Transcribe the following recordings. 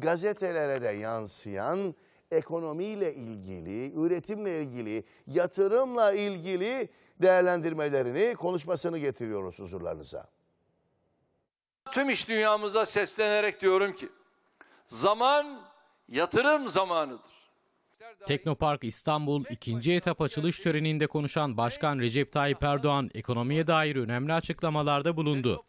gazetelere de yansıyan ekonomiyle ilgili, üretimle ilgili, yatırımla ilgili değerlendirmelerini, konuşmasını getiriyoruz huzurlarınıza. Tüm iş dünyamıza seslenerek diyorum ki zaman yatırım zamanıdır. Teknopark İstanbul ikinci etap açılış töreninde konuşan Başkan Recep Tayyip Erdoğan ekonomiye dair önemli açıklamalarda bulundu.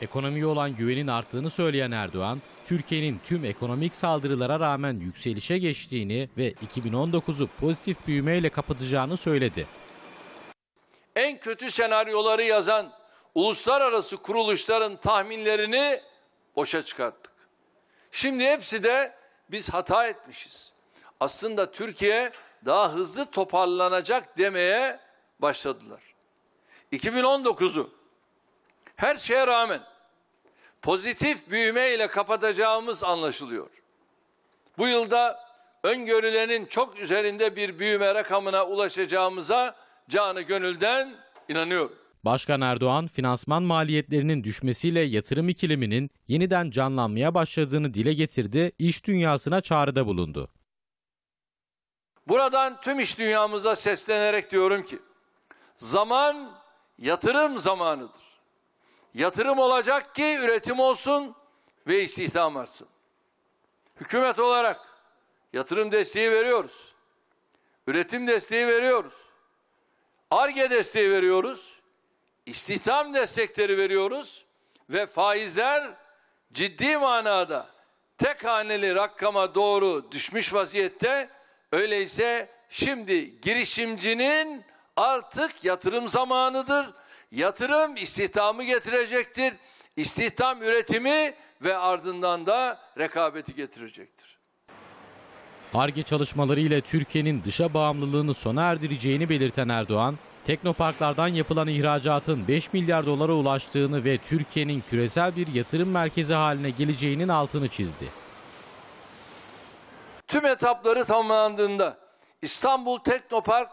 Ekonomiye olan güvenin arttığını söyleyen Erdoğan, Türkiye'nin tüm ekonomik saldırılara rağmen yükselişe geçtiğini ve 2019'u pozitif büyümeyle kapatacağını söyledi. En kötü senaryoları yazan uluslararası kuruluşların tahminlerini boşa çıkarttık. Şimdi hepsi de biz hata etmişiz. Aslında Türkiye daha hızlı toparlanacak demeye başladılar. 2019'u her şeye rağmen pozitif büyüme ile kapatacağımız anlaşılıyor. Bu yılda öngörülenin çok üzerinde bir büyüme rakamına ulaşacağımıza canı gönülden inanıyorum. Başkan Erdoğan, finansman maliyetlerinin düşmesiyle yatırım ikiliminin yeniden canlanmaya başladığını dile getirdi, iş dünyasına çağrıda bulundu. Buradan tüm iş dünyamıza seslenerek diyorum ki, zaman yatırım zamanıdır. Yatırım olacak ki üretim olsun ve istihdam artsın. Hükümet olarak yatırım desteği veriyoruz. Üretim desteği veriyoruz. ARGE desteği veriyoruz. İstihdam destekleri veriyoruz. Ve faizler ciddi manada tek haneli rakama doğru düşmüş vaziyette. Öyleyse şimdi girişimcinin artık yatırım zamanıdır Yatırım istihdamı getirecektir. İstihdam üretimi ve ardından da rekabeti getirecektir. ARGE çalışmaları ile Türkiye'nin dışa bağımlılığını sona erdireceğini belirten Erdoğan, teknoparklardan yapılan ihracatın 5 milyar dolara ulaştığını ve Türkiye'nin küresel bir yatırım merkezi haline geleceğinin altını çizdi. Tüm etapları tamamlandığında İstanbul Teknopark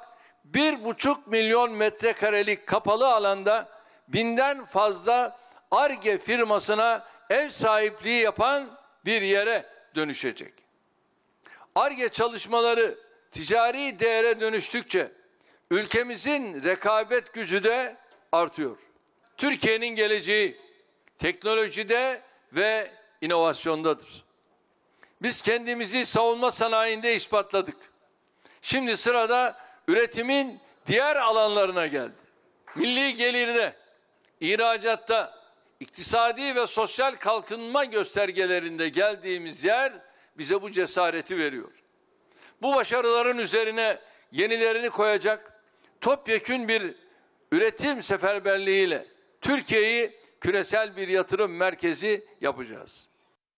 bir buçuk milyon metrekarelik kapalı alanda binden fazla ARGE firmasına ev sahipliği yapan bir yere dönüşecek. ARGE çalışmaları ticari değere dönüştükçe ülkemizin rekabet gücü de artıyor. Türkiye'nin geleceği teknolojide ve inovasyondadır. Biz kendimizi savunma sanayinde ispatladık. Şimdi sırada üretimin diğer alanlarına geldi. Milli gelirde, ihracatta, iktisadi ve sosyal kalkınma göstergelerinde geldiğimiz yer bize bu cesareti veriyor. Bu başarıların üzerine yenilerini koyacak topyekün bir üretim seferberliğiyle Türkiye'yi küresel bir yatırım merkezi yapacağız.